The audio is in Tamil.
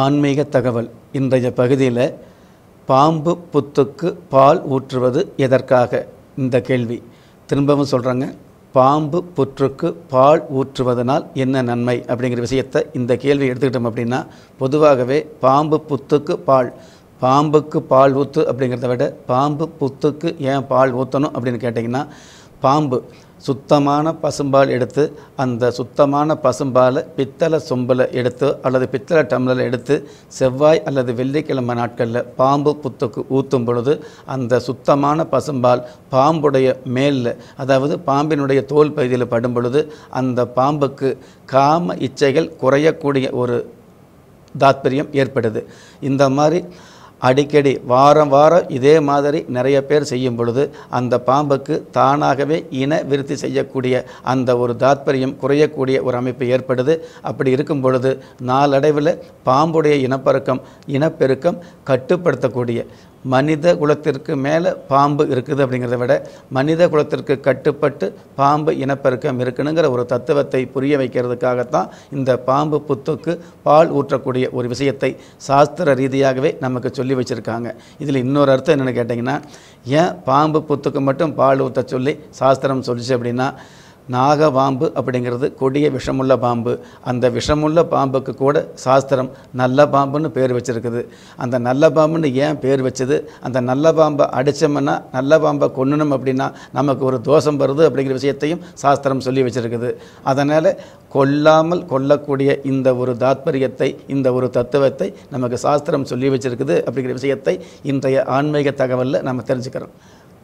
ஆன்மீக தகவல் இன்றைய பகுதியில் பாம்பு புத்துக்கு பால் ஊற்றுவது எதற்காக இந்த கேள்வி திரும்பவும் சொல்கிறாங்க பாம்பு புற்றுக்கு பால் ஊற்றுவதனால் என்ன நன்மை அப்படிங்கிற விஷயத்தை இந்த கேள்வி எடுத்துக்கிட்டோம் அப்படின்னா பொதுவாகவே பாம்பு புத்துக்கு பால் பாம்புக்கு பால் ஊற்று அப்படிங்கிறத விட பாம்பு புத்துக்கு ஏன் பால் ஊற்றணும் அப்படின்னு கேட்டிங்கன்னா பாம்பு சுத்தமான பசும்பால் எடுத்து அந்த சுத்தமான பசும்பாலை பித்தளை சொம்பில் எடுத்து அல்லது பித்தளை டம்ளரில் எடுத்து செவ்வாய் அல்லது வெள்ளிக்கிழமை நாட்களில் பாம்பு புத்துக்கு ஊற்றும் பொழுது அந்த சுத்தமான பசும்பால் பாம்புடைய மேலில் அதாவது பாம்பினுடைய தோல் பகுதியில் படும் பொழுது அந்த பாம்புக்கு காம இச்சைகள் குறையக்கூடிய ஒரு தாத்பரியம் ஏற்படுது இந்த மாதிரி அடிக்கடி வாரம் வாரம் இதே மாதிரி நிறைய பேர் செய்யும் பொழுது அந்த பாம்புக்கு தானாகவே இன விருத்தி செய்யக்கூடிய அந்த ஒரு தாத்பரியம் குறையக்கூடிய ஒரு அமைப்பு ஏற்படுது அப்படி இருக்கும் பொழுது நாளடைவில் பாம்புடைய இனப்பெருக்கம் இனப்பெருக்கம் கட்டுப்படுத்தக்கூடிய மனித குலத்திற்கு மேலே பாம்பு இருக்குது அப்படிங்கிறத விட மனித குலத்திற்கு கட்டுப்பட்டு பாம்பு இனப்பெருக்கம் இருக்கணுங்கிற ஒரு தத்துவத்தை புரிய வைக்கிறதுக்காகத்தான் இந்த பாம்பு புத்துக்கு பால் ஊற்றக்கூடிய ஒரு விஷயத்தை சாஸ்திர ரீதியாகவே நமக்கு சொல்லி வச்சுருக்காங்க இதில் இன்னொரு அர்த்தம் என்னென்னு கேட்டிங்கன்னா ஏன் பாம்பு புத்துக்கு மட்டும் பால் ஊற்ற சொல்லி சாஸ்திரம் சொல்லிச்சு அப்படின்னா நாக பாம்பு அப்படிங்கிறது கொடிய விஷமுள்ள பாம்பு அந்த விஷமுள்ள பாம்புக்கு கூட சாஸ்திரம் நல்ல பாம்புன்னு பேர் வச்சுருக்குது அந்த நல்ல பாம்புன்னு ஏன் பேர் வச்சது அந்த நல்ல பாம்பை அடித்தோம்னா நல்ல பாம்பை கொன்னணும் அப்படின்னா நமக்கு ஒரு தோஷம் வருது அப்படிங்கிற விஷயத்தையும் சாஸ்திரம் சொல்லி வச்சுருக்குது அதனால் கொல்லாமல் கொல்லக்கூடிய இந்த ஒரு தாத்பரியத்தை இந்த ஒரு தத்துவத்தை நமக்கு சாஸ்திரம் சொல்லி வச்சுருக்குது அப்படிங்கிற விஷயத்தை இன்றைய ஆன்மீக தகவலில் நம்ம தெரிஞ்சுக்கிறோம்